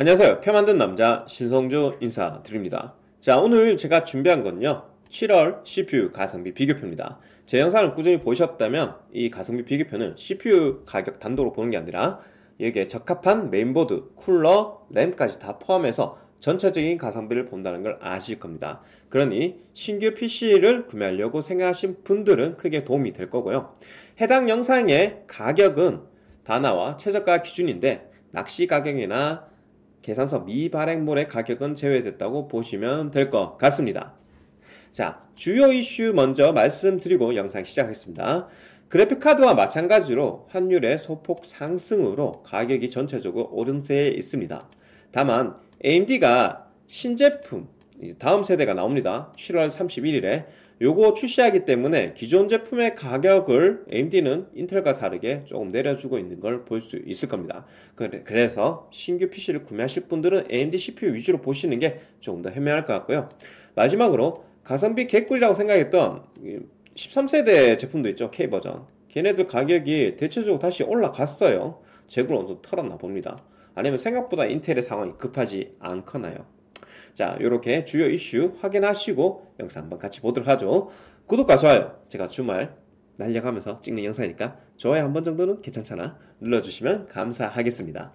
안녕하세요. 표 만든 남자 신성주 인사드립니다. 자, 오늘 제가 준비한 건요. 7월 CPU 가성비 비교표입니다. 제 영상을 꾸준히 보셨다면 이 가성비 비교표는 CPU 가격 단도로 보는 게 아니라 여기에 적합한 메인보드, 쿨러, 램까지 다 포함해서 전체적인 가성비를 본다는 걸 아실 겁니다. 그러니 신규 PC를 구매하려고 생각하신 분들은 크게 도움이 될 거고요. 해당 영상의 가격은 단화와 최저가 기준인데 낚시 가격이나 계산서 미발행물의 가격은 제외됐다고 보시면 될 것 같습니다. 자, 주요 이슈 먼저 말씀드리고 영상 시작하겠습니다. 그래픽카드와 마찬가지로 환율의 소폭 상승으로 가격이 전체적으로 오름세에 있습니다. 다만 AMD가 신제품 다음 세대가 나옵니다. 7월 31일에 요거 출시하기 때문에 기존 제품의 가격을 AMD는 인텔과 다르게 조금 내려주고 있는 걸 볼 수 있을 겁니다. 그래서 신규 PC를 구매하실 분들은 AMD CPU 위주로 보시는 게 조금 더 현명할 것 같고요. 마지막으로 가성비 개꿀이라고 생각했던 13세대 제품도 있죠. K버전. 걔네들 가격이 대체적으로 다시 올라갔어요. 재고를 어느 도 털었나 봅니다. 아니면 생각보다 인텔의 상황이 급하지 않거나요. 자, 요렇게 주요 이슈 확인하시고 영상 한번 같이 보도록 하죠. 구독과 좋아요. 제가 주말 날려가면서 찍는 영상이니까 좋아요 한 번 정도는 괜찮잖아. 눌러주시면 감사하겠습니다.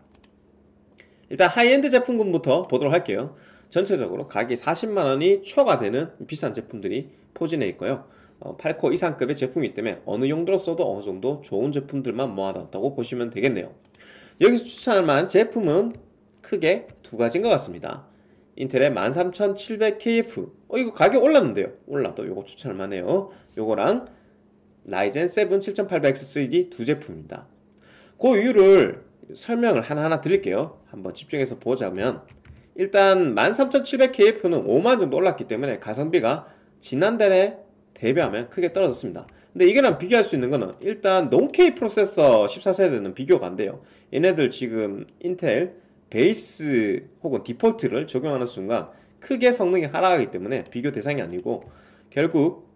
일단 하이엔드 제품군부터 보도록 할게요. 전체적으로 가격이 40만원이 초과되는 비싼 제품들이 포진해 있고요. 8코 어, 이상급의 제품이기 때문에 어느 용도로 써도 어느 정도 좋은 제품들만 모아놨다고 보시면 되겠네요. 여기서 추천할 만한 제품은 크게 두 가지인 것 같습니다. 인텔의 13700KF 어 이거 가격 올랐는데요 올라도 이거 추천할 만해요 요거랑 라이젠 7 7800X3D 두 제품입니다 그 이유를 설명을 하나하나 드릴게요 한번 집중해서 보자면 일단 13700KF는 5만 정도 올랐기 때문에 가성비가 지난달에 대비하면 크게 떨어졌습니다 근데 이게랑 비교할 수 있는 거는 일단 논케이 프로세서 14세대는 비교가 안 돼요 얘네들 지금 인텔 베이스 혹은 디폴트를 적용하는 순간 크게 성능이 하락하기 때문에 비교 대상이 아니고 결국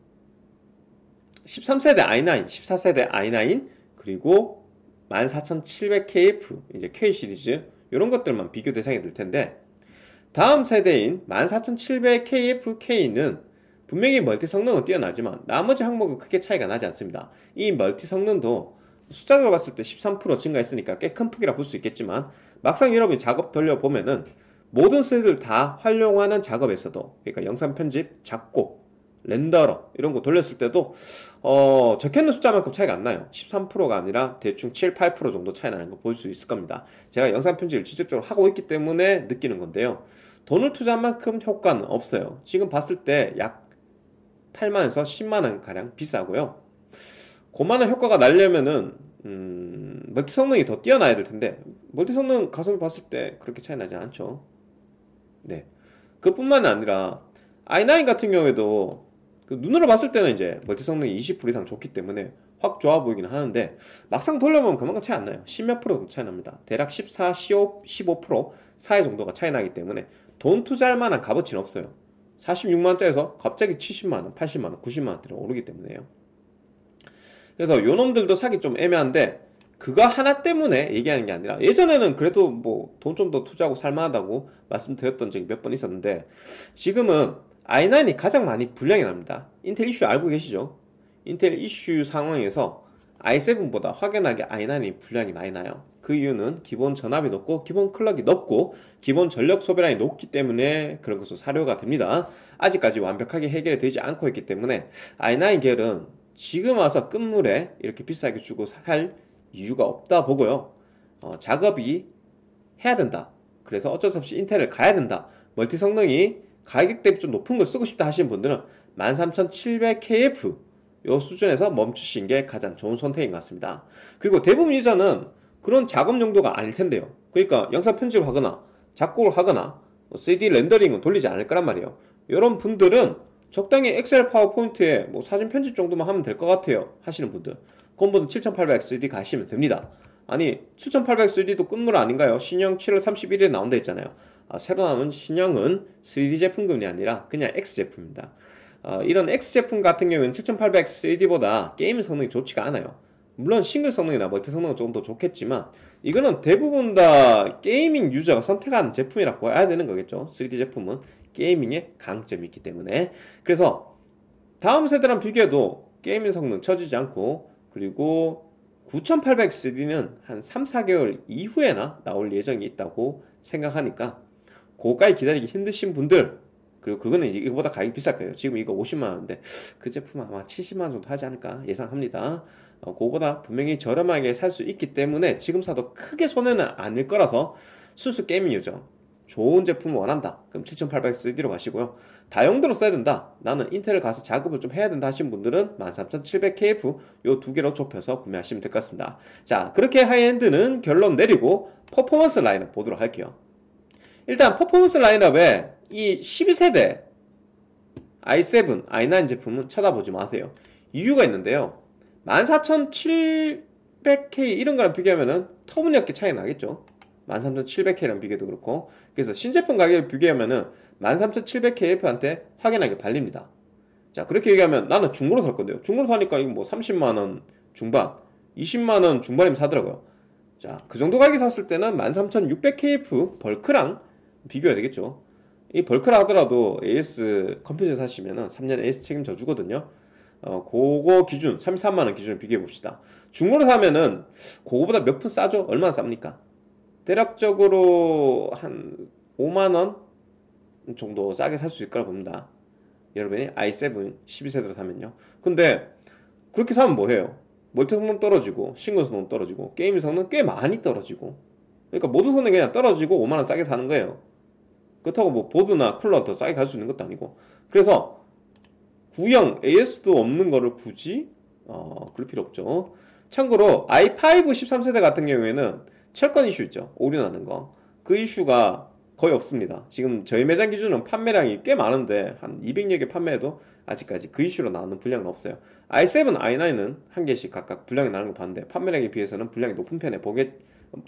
13세대 i9, 14세대 i9 그리고 14700KF 이제 K 시리즈 이런 것들만 비교 대상이 될 텐데 다음 세대인 14700KFK는 분명히 멀티 성능은 뛰어나지만 나머지 항목은 크게 차이가 나지 않습니다. 이 멀티 성능도 숫자로 봤을 때 13% 증가했으니까 꽤 큰 폭이라 볼 수 있겠지만 막상 여러분이 작업 돌려보면은 모든 스레드를 다 활용하는 작업에서도 그러니까 영상 편집, 작곡, 렌더러 이런 거 돌렸을 때도 어, 적혀있는 숫자만큼 차이가 안 나요 13%가 아니라 대충 7, 8% 정도 차이 나는 거 볼 수 있을 겁니다 제가 영상 편집을 직접적으로 하고 있기 때문에 느끼는 건데요 돈을 투자한 만큼 효과는 없어요 지금 봤을 때 약 8만에서 10만원 가량 비싸고요 고만한 효과가 날려면은 음, 멀티 성능이 더 뛰어나야 될 텐데 멀티 성능 가성비 봤을 때 그렇게 차이 나진 않죠. 네. 그뿐만 아니라 i9 같은 경우에도 그 눈으로 봤을 때는 이제 멀티 성능이 20% 이상 좋기 때문에 확 좋아 보이기는 하는데 막상 돌려보면 그만큼 차이 안 나요. 10 몇 프로 차이 납니다. 대략 14, 15, 15% 사이 정도가 차이 나기 때문에 돈 투자할 만한 값어치는 없어요. 46만원짜리에서 갑자기 70만원, 80만원, 90만원대로 오르기 때문에요. 그래서 요놈들도 사기 좀 애매한데 그거 하나 때문에 얘기하는 게 아니라 예전에는 그래도 뭐 돈 좀 더 투자하고 살만하다고 말씀드렸던 적이 몇 번 있었는데 지금은 i9이 가장 많이 불량이 납니다 인텔 이슈 알고 계시죠? 인텔 이슈 상황에서 i7보다 확연하게 i9이 불량이 많이 나요 그 이유는 기본 전압이 높고 기본 클럭이 높고 기본 전력 소비량이 높기 때문에 그런 것으로 사료가 됩니다 아직까지 완벽하게 해결되지 이 않고 있기 때문에 i9 계열은 지금 와서 끝물에 이렇게 비싸게 주고 살 이유가 없다 보고요. 어, 작업이 해야 된다. 그래서 어쩔 수 없이 인텔을 가야 된다. 멀티 성능이 가격 대비 좀 높은 걸 쓰고 싶다 하시는 분들은 13700KF 요 수준에서 멈추신 게 가장 좋은 선택인 것 같습니다. 그리고 대부분 유저는 그런 작업 용도가 아닐 텐데요. 그러니까 영상 편집을 하거나 작곡을 하거나 3D 뭐 렌더링을 돌리지 않을 거란 말이에요. 이런 분들은 적당히 엑셀 파워포인트에 뭐 사진 편집 정도만 하면 될 것 같아요 하시는 분들 그건보다 7800XD 가시면 됩니다 아니 7800XD도 끝물 아닌가요? 신형 7월 31일에 나온다 했잖아요 아, 새로 나온 신형은 3D 제품금이 아니라 그냥 X 제품입니다 아, 이런 X 제품 같은 경우에는 7800XD보다 게임 성능이 좋지가 않아요 물론 싱글 성능이나 멀티 성능은 조금 더 좋겠지만 이거는 대부분 다 게이밍 유저가 선택하는 제품이라고 해야 되는 거겠죠 3D 제품은 게이밍의 강점이 있기 때문에 그래서 다음 세대랑 비교해도 게이밍 성능 처지지 않고 그리고 9800Cd는 한 3, 4개월 이후에나 나올 예정이 있다고 생각하니까 고가에 기다리기 힘드신 분들 그리고 그거는 이거보다 가격이 비쌀 거예요 지금 이거 50만원인데 그 제품 은 아마 70만원 정도 하지 않을까 예상합니다 어, 그거보다 분명히 저렴하게 살 수 있기 때문에 지금 사도 크게 손해는 아닐 거라서 순수 게이밍 요정 좋은 제품을 원한다. 그럼 7800CD로 가시고요. 다용도로 써야 된다. 나는 인텔을 가서 작업을 좀 해야 된다 하신 분들은 13700KF 요두 개로 좁혀서 구매하시면 될 것 같습니다. 자, 그렇게 하이엔드는 결론 내리고 퍼포먼스 라인업 보도록 할게요. 일단 퍼포먼스 라인업에 이 12세대 i7, i9 제품은 쳐다보지 마세요. 이유가 있는데요. 14700K 이런 거랑 비교하면은 터무니없게 차이 나겠죠. 13,700K랑 비교도 그렇고 그래서 신제품 가격을 비교하면은 13,700KF한테 확연하게 발립니다 자 그렇게 얘기하면 나는 중고로 살 건데요 중고로 사니까 이거 뭐 30만원 중반 20만원 중반이면 사더라고요 자그 정도 가격에 샀을 때는 13,600KF 벌크랑 비교해야 되겠죠 이 벌크라 하더라도 AS 컴퓨터 사시면은 3년 AS 책임져 주거든요 어, 그거 기준, 33만원 기준을 비교해 봅시다. 중고로 사면은, 그거보다 몇 푼 싸죠? 얼마나 쌉니까? 대략적으로 한 5만원 정도 싸게 살 수 있을 거라 봅니다. 여러분이 i7 12세대로 사면요. 근데 그렇게 사면 뭐해요? 멀티 성능 떨어지고 싱글 성능 떨어지고 게임 성능 꽤 많이 떨어지고 그러니까 모든 성능이 그냥 떨어지고 5만원 싸게 사는 거예요. 그렇다고 뭐 보드나 쿨러 더 싸게 갈 수 있는 것도 아니고 그래서 구형 AS도 없는 거를 굳이 어, 그럴 필요 없죠. 참고로 i5 13세대 같은 경우에는 철권 이슈 있죠. 오류 나는 거. 그 이슈가 거의 없습니다. 지금 저희 매장 기준은 판매량이 꽤 많은데 한 200여 개 판매해도 아직까지 그 이슈로 나오는 분량은 없어요. i7, i9은 한 개씩 각각 분량이 나는 거 봤는데 판매량에 비해서는 분량이 높은 편에 보게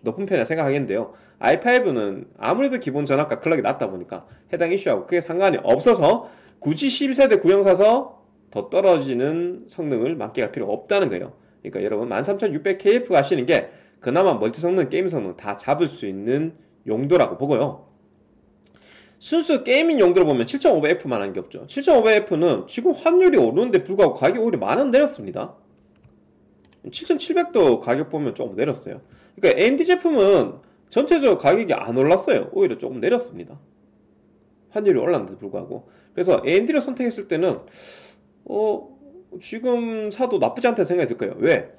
높은 편에 생각하겠는데요. i5는 아무래도 기본 전압과 클럭이 낮다 보니까 해당 이슈하고 크게 상관이 없어서 굳이 12세대 구형 사서 더 떨어지는 성능을 만끽할 필요 없다는 거예요. 그러니까 여러분 13600KF 가시는 게 그나마 멀티 성능, 게임 성능 다 잡을 수 있는 용도라고 보고요. 순수 게이밍 용도로 보면 7500F만 한 게 없죠. 7500F는 지금 환율이 오르는데 불구하고 가격이 오히려 만원 내렸습니다. 7700도 가격 보면 조금 내렸어요. 그러니까 AMD 제품은 전체적으로 가격이 안 올랐어요. 오히려 조금 내렸습니다. 환율이 올랐는데도 불구하고. 그래서 AMD를 선택했을 때는, 어, 지금 사도 나쁘지 않다 는 생각이 들 거예요. 왜?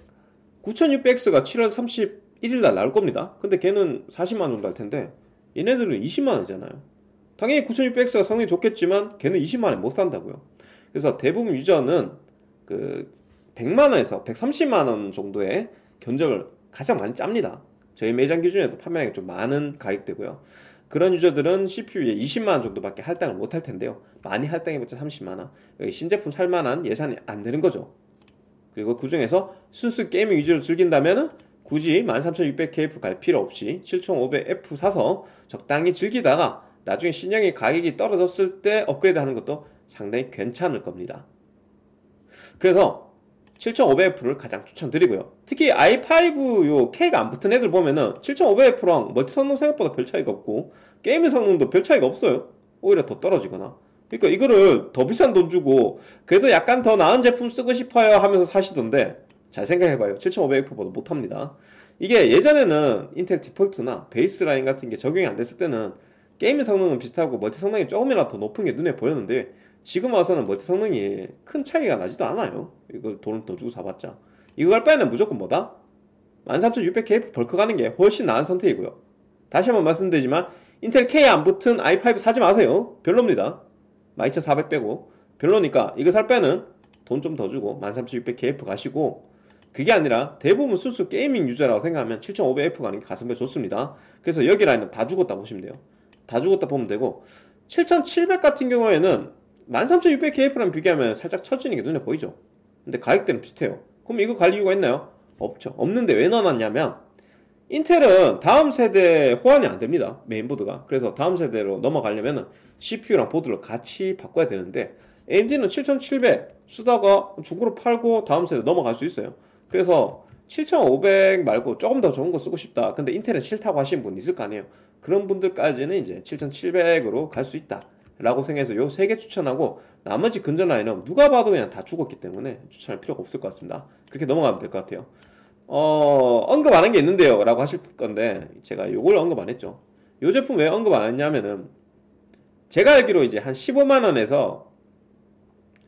9600X가 7월 31일날 나올 겁니다. 근데 걔는 40만원 정도 할 텐데, 얘네들은 20만원이잖아요. 당연히 9600X가 성능이 좋겠지만, 걔는 20만원에 못 산다고요. 그래서 대부분 유저는 그 100만원에서 130만원 정도의 견적을 가장 많이 짭니다. 저희 매장 기준에도 판매량이 좀 많은 가격대고요. 그런 유저들은 CPU에 20만원 정도밖에 할당을 못 할 텐데요. 많이 할당해봤자 30만원. 여기 신제품 살만한 예산이 안 되는 거죠. 그리고 그 중에서 순수 게이밍 위주로 즐긴다면 굳이 13600KF 갈 필요 없이 7500F 사서 적당히 즐기다가 나중에 신형의 가격이 떨어졌을 때 업그레이드 하는 것도 상당히 괜찮을 겁니다. 그래서 7500F를 가장 추천드리고요. 특히 i5 요 K가 안 붙은 애들 보면은 7500F랑 멀티 성능 생각보다 별 차이가 없고 게임의 성능도 별 차이가 없어요. 오히려 더 떨어지거나 그러니까 이거를 더 비싼 돈 주고 그래도 약간 더 나은 제품 쓰고 싶어요 하면서 사시던데 잘 생각해봐요. 7500F보다 못합니다. 이게 예전에는 인텔 디폴트나 베이스라인 같은 게 적용이 안 됐을 때는 게임의 성능은 비슷하고 멀티 성능이 조금이라도 더 높은 게 눈에 보였는데 지금 와서는 멀티 성능이 큰 차이가 나지도 않아요. 이걸 돈을 더 주고 사봤자. 이거 할 바에는 무조건 뭐다? 13600K 벌크 가는 게 훨씬 나은 선택이고요. 다시 한번 말씀드리지만 인텔 K 안 붙은 i5 사지 마세요. 별로입니다. 12,400 빼고 별로니까 이거 살 빼는 돈 좀 더 주고 13,600 KF 가시고 그게 아니라 대부분 수수 게이밍 유저라고 생각하면 7,500F 가는 게가슴에 좋습니다 그래서 여기 라인은 다 죽었다 보시면 돼요 다 죽었다 보면 되고 7,700 같은 경우에는 13,600 KF랑 비교하면 살짝 처지는 게 눈에 보이죠 근데 가격대는 비슷해요 그럼 이거 갈 이유가 있나요? 없죠 없는데 왜 넣어놨냐면 인텔은 다음 세대 호환이 안 됩니다 메인보드가 그래서 다음 세대로 넘어가려면은 CPU랑 보드를 같이 바꿔야 되는데 AMD는 7700 쓰다가 중고로 팔고 다음 세대 넘어갈 수 있어요. 그래서 7500 말고 조금 더 좋은 거 쓰고 싶다. 근데 인텔은 싫다고 하시는 분 있을 거 아니에요. 그런 분들까지는 이제 7700으로 갈 수 있다. 라고 생각해서 요 세 개 추천하고 나머지 근전 라인은 누가 봐도 그냥 다 죽었기 때문에 추천할 필요가 없을 것 같습니다. 그렇게 넘어가면 될 것 같아요. 어, 언급 안 한 게 있는데요. 라고 하실 건데 제가 요걸 언급 안 했죠. 요 제품 왜 언급 안 했냐면은 제가 알기로 이제 한 15만 원에서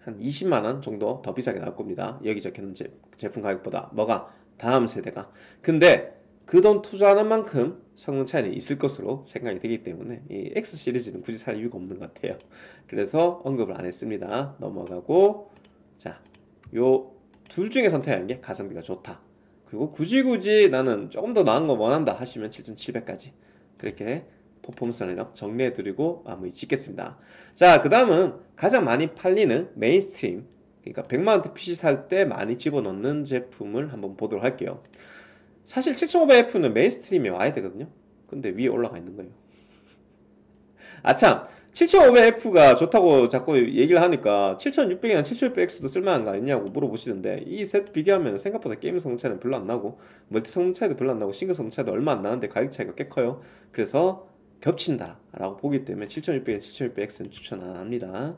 한 20만 원 정도 더 비싸게 나올 겁니다. 여기 적혀있는 제, 제품 가격보다 뭐가 다음 세대가. 근데 그 돈 투자하는 만큼 성능 차이는 있을 것으로 생각이 되기 때문에 이 X 시리즈는 굳이 살 이유가 없는 것 같아요. 그래서 언급을 안 했습니다. 넘어가고 자, 요 둘 중에 선택하는 게 가성비가 좋다. 그리고 굳이 굳이 나는 조금 더 나은 거 원한다 하시면 7,700까지 그렇게 퍼포먼스 전략 정리해드리고 마무리 짓겠습니다. 자, 그 다음은 가장 많이 팔리는 메인스트림 그러니까 100만원대 PC 살 때 많이 집어넣는 제품을 한번 보도록 할게요. 사실 7500F는 메인스트림에 와야 되거든요. 근데 위에 올라가 있는 거예요. 아참! 7500F가 좋다고 자꾸 얘기를 하니까 7600이나 7600X도 쓸만한 거 아니냐고 물어보시는데 이 셋 비교하면 생각보다 게임 성능 차이는 별로 안 나고 멀티 성능 차이도 별로 안 나고 싱글 성능 차이도 얼마 안 나는데 가격 차이가 꽤 커요 그래서 겹친다라고 보기 때문에 7600에 7600X는 추천 합니다.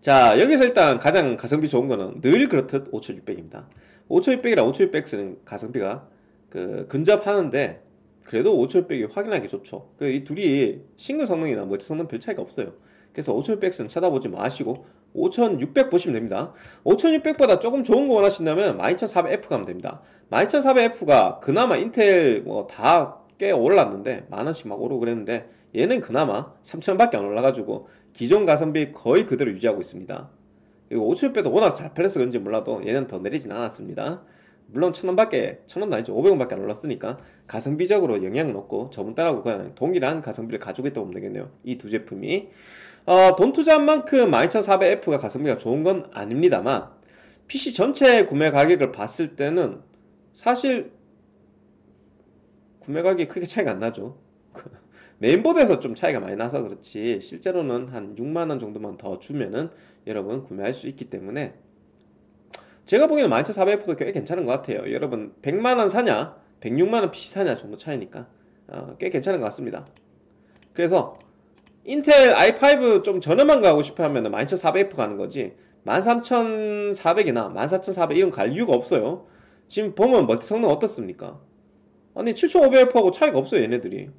자, 여기서 일단 가장 가성비 좋은 거는 늘 그렇듯 5600입니다. 5600이랑 5600X는 가성비가 그 근접하는데 그래도 5600이 확인하기 좋죠. 그이 둘이 싱글 성능이나 멀티 성능 별 차이가 없어요. 그래서 5600X는 찾아보지 마시고 5600 보시면 됩니다. 5600보다 조금 좋은 거 원하신다면 12400F 가면 됩니다. 12400F가 그나마 인텔 뭐다 꽤 올랐는데 만 원씩 막 오르고 그랬는데 얘는 그나마 3 0 0 0원밖에안 올라가지고 기존 가성비 거의 그대로 유지하고 있습니다. 그리고 5천원대도 워낙 잘 팔려서 그런지 몰라도 얘는 더 내리진 않았습니다. 물론 1 0 0 0원밖에1 0 0 0원도 아니죠 500원밖에 안 올랐으니까 가성비적으로 영향은 없고 저번 달하고 그냥 동일한 가성비를 가지고 있다고 보면 되겠네요. 이 두 제품이 어, 돈 투자한 만큼 12400F가 가성비가 좋은 건 아닙니다만 PC 전체 구매 가격을 봤을 때는 사실 구매 가격이 크게 차이가 안 나죠. 메인보드에서 좀 차이가 많이 나서 그렇지 실제로는 한 6만원 정도만 더 주면은 여러분 구매할 수 있기 때문에 제가 보기에는 12400F도 꽤 괜찮은 것 같아요 여러분 100만원 사냐 106만원 PC 사냐 정도 차이니까 어, 꽤 괜찮은 것 같습니다 그래서 인텔 i5 좀 저렴한 거 하고 싶어 하면 은 12400F 가는 거지 13400이나 14400 이런 갈 이유가 없어요 지금 보면 멀티 성능 어떻습니까 아니 7500F하고 차이가 없어요 얘네들이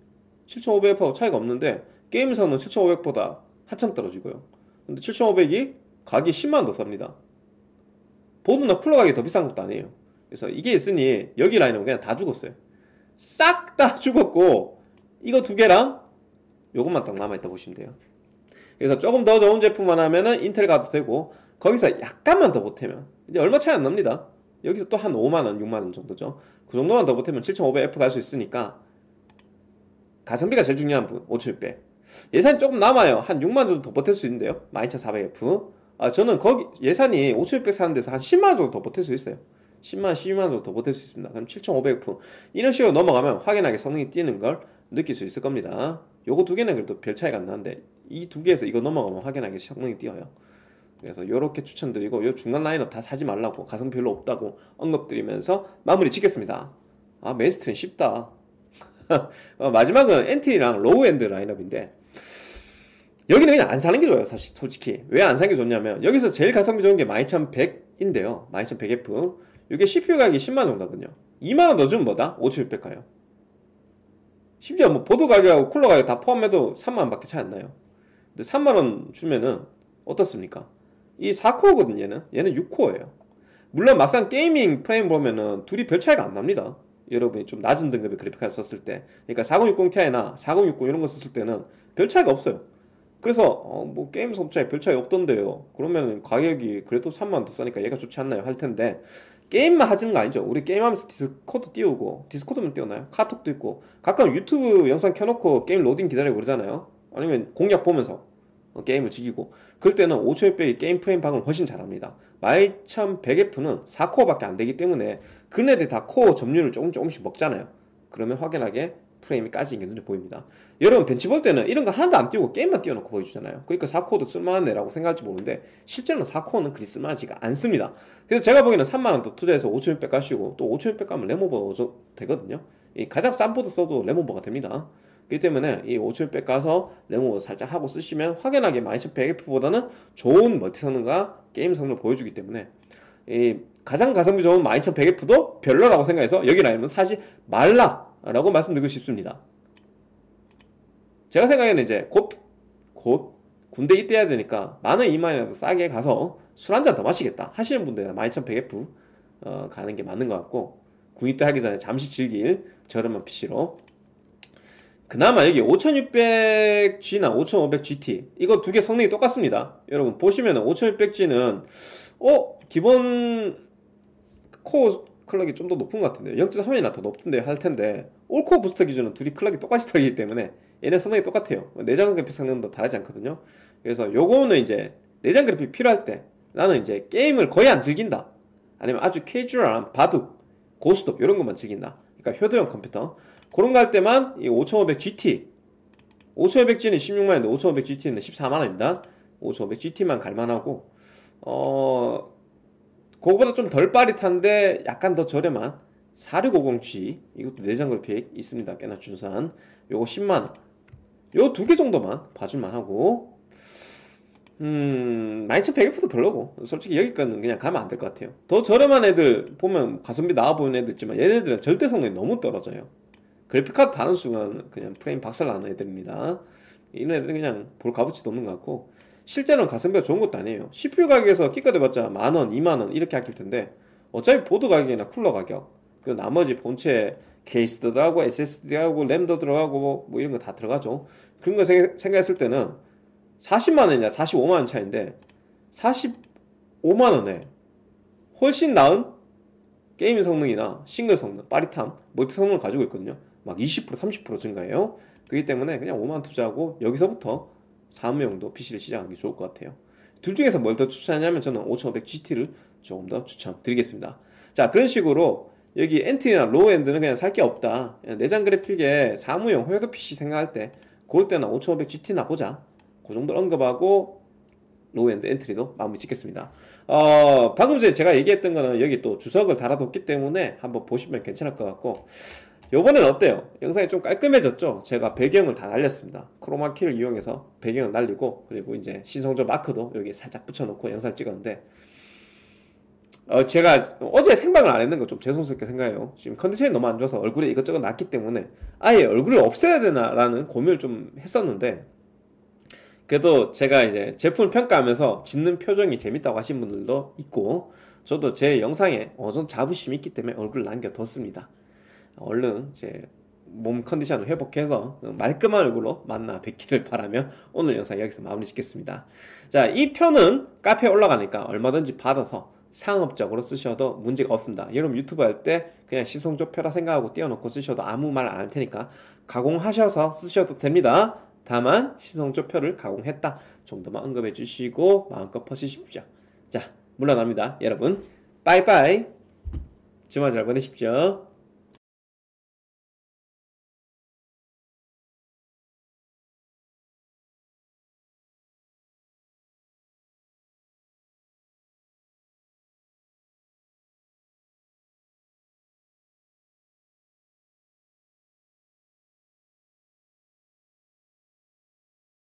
7500F하고 차이가 없는데 게임에서는 7500보다 한참 떨어지고요 근데 7500이 가격이 10만원 더 쌉니다 보드나 쿨러 가격이 더 비싼 것도 아니에요 그래서 이게 있으니 여기 라인은 그냥 다 죽었어요 싹 다 죽었고 이거 두 개랑 요것만 딱 남아있다 보시면 돼요 그래서 조금 더 좋은 제품만 하면은 인텔 가도 되고 거기서 약간만 더 보태면 이제 얼마 차이 안 납니다 여기서 또 한 5만원, 6만원 정도죠. 그 정도만 더 보태면 7500F 갈 수 있으니까 가성비가 제일 중요한 분, 5600. 예산이 조금 남아요. 한 6만 원 정도 더 버틸 수 있는데요. 12400F. 아, 저는 거기 예산이 5600 사는 데서 한 10만 원 정도 더 버틸 수 있어요. 10만, 12만 정도 더 버틸 수 있습니다. 그럼 7500F. 이런 식으로 넘어가면 확연하게 성능이 뛰는 걸 느낄 수 있을 겁니다. 요거 두 개는 그래도 별 차이가 안 나는데 이 두 개에서 이거 넘어가면 확연하게 성능이 뛰어요. 그래서 이렇게 추천드리고 요 중간 라인업 다 사지 말라고 가성비 별로 없다고 언급드리면서 마무리 짓겠습니다. 아 메인스트림 쉽다. 어, 마지막은 엔트리랑 로우엔드 라인업인데 여기는 그냥 안 사는 게 좋아요 사실 솔직히 왜 안 사는 게 좋냐면 여기서 제일 가성비 좋은 게 12100인데요 12100F 이게 CPU 가격이 10만원 정도거든요 2만원 더 주면 뭐다? 5600 가요 심지어 뭐 보드 가격하고 쿨러 가격 다 포함해도 3만원 밖에 차이 안 나요 근데 3만원 주면은 어떻습니까? 이 4코어거든 요 얘는 얘는 6코어예요 물론 막상 게이밍 프레임 보면은 둘이 별 차이가 안 납니다 여러분이 좀 낮은 등급의 그래픽카드 썼을 때 그러니까 4060ti나 4060 이런 거 썼을 때는 별 차이가 없어요 그래서 어, 뭐 게임 성차에 별 차이 없던데요 그러면 가격이 그래도 3만원 더 싸니까 얘가 좋지 않나요 할 텐데 게임만 하시는 거 아니죠 우리 게임하면서 디스코드 띄우고 디스코드만 띄우나요? 카톡도 있고 가끔 유튜브 영상 켜놓고 게임 로딩 기다리고 그러잖아요 아니면 공략 보면서 어, 게임을 즐기고 그럴 때는 5,600이 게임 프레임 방을 훨씬 잘합니다. 12100F는 4코어밖에 안 되기 때문에 그네들 다 코어 점유율을 조금 조금씩 먹잖아요. 그러면 확연하게 프레임이 까지는 게 눈에 보입니다. 여러분 벤치볼 때는 이런 거 하나도 안 띄우고 게임만 띄워놓고 보여주잖아요. 그러니까 4코어도 쓸만하네라고 생각할지 모르는데 실제로는 4코어는 그리 쓸만하지가 않습니다. 그래서 제가 보기에는 3만원 더 투자해서 5600까시고또 5600까면 레모버 도 되거든요. 가장 싼 보드 써도 레모버가 됩니다. 그렇기 때문에 이5700 가서 레몬 살짝 하고 쓰시면 확연하게 12100F보다는 좋은 멀티 성능과 게임 성능을 보여주기 때문에 이 가장 가성비 좋은 12100F도 별로라고 생각해서 여기 라인은 사실 말라라고 말씀드리고 싶습니다. 제가 생각에는 이제 곧, 곧 군대 입대해야 되니까 많은 이만이라도 싸게 가서 술한잔더 마시겠다 하시는 분들은 12100F 어, 가는 게 맞는 것 같고 군입대 하기 전에 잠시 즐길 저렴한 PC로 그나마 여기 5600G나 5500GT 이거 두 개 성능이 똑같습니다 여러분 보시면 5600G는 어? 기본 코어 클럭이 좀 더 높은 것 같은데 요 0.3이나 더 높던데 할 텐데 올코어 부스터 기준은 둘이 클럭이 똑같이 타기 때문에 얘네 성능이 똑같아요 내장 그래픽 성능도 다르지 않거든요 그래서 요거는 이제 내장 그래픽 필요할 때 나는 이제 게임을 거의 안 즐긴다 아니면 아주 캐주얼한 바둑 고스톱 이런 것만 즐긴다 그러니까 효도형 컴퓨터 그런 거할 때만 이 5500GT 5500G는 16만원인데 5500GT는 14만원입니다 5500GT만 갈만하고 어 그거보다 좀 덜 빠릿한데 약간 더 저렴한 4650G 이것도 내장 네 그래픽 있습니다 꽤나 준산 요거 10만원 요 두 개 정도만 봐줄만 하고 음 12100F도 별로고 솔직히 여기까지는 그냥 가면 안 될 것 같아요 더 저렴한 애들 보면 가성비 나와 보이는 애들 있지만 얘네들은 절대 성능이 너무 떨어져요 그래픽카드 다는 순간 그냥 프레임 박살나는 애들입니다. 이런 애들은 그냥 볼 값어치도 없는 것 같고 실제로는 가성비가 좋은 것도 아니에요. CPU 가격에서 끼까지 봤자 만원, 이만원 이렇게 아낄 텐데 어차피 보드 가격이나 쿨러 가격 그 나머지 본체 케이스도 들어가고 SSD 하고 램도 들어가고 뭐, 뭐 이런 거 다 들어가죠. 그런 거 생각했을 때는 40만 원이냐 45만 원 차인데 45만 원에 훨씬 나은 게임 성능이나 싱글 성능, 빠릿함, 멀티 성능을 가지고 있거든요. 막20% 30% 증가해요. 그렇기 때문에 그냥 5만 투자하고 여기서부터 사무용도 PC를 시작하는 게 좋을 것 같아요. 둘 중에서 뭘 더 추천하냐면 저는 5500GT를 조금 더 추천드리겠습니다. 자 그런 식으로 여기 엔트리나 로우엔드는 그냥 살 게 없다. 내장 그래픽에 사무용 호요도 PC 생각할 때 고올 때나 5500GT나 보자. 그 정도 언급하고 로우엔드 엔트리도 마무리 짓겠습니다. 어, 방금 전에 제가 얘기했던 거는 여기 또 주석을 달아뒀기 때문에 한번 보시면 괜찮을 것 같고 요번엔 어때요? 영상이 좀 깔끔해졌죠? 제가 배경을 다 날렸습니다. 크로마키를 이용해서 배경을 날리고 그리고 이제 신성조 마크도 여기 살짝 붙여놓고 영상을 찍었는데 어, 제가 어제 생방을 안 했는 거 좀 죄송스럽게 생각해요. 지금 컨디션이 너무 안 좋아서 얼굴에 이것저것 났기 때문에 아예 얼굴을 없애야 되나라는 고민을 좀 했었는데 그래도 제가 이제 제품을 평가하면서 짓는 표정이 재밌다고 하신 분들도 있고 저도 제 영상에 어느 정도 자부심이 있기 때문에 얼굴을 남겨뒀습니다. 얼른 이제 몸 컨디션을 회복해서 그 말끔한 얼굴로 만나 뵙기를 바라며 오늘 영상 여기서 마무리 짓겠습니다. 자, 이 편은 카페에 올라가니까 얼마든지 받아서 상업적으로 쓰셔도 문제가 없습니다. 여러분 유튜브 할 때 그냥 시성조표라 생각하고 띄워놓고 쓰셔도 아무 말 안 할 테니까 가공하셔서 쓰셔도 됩니다. 다만 시성조표를 가공했다 좀더만 언급해 주시고 마음껏 퍼시십시오. 자, 물러납니다. 여러분 빠이빠이 주말 잘 보내십시오.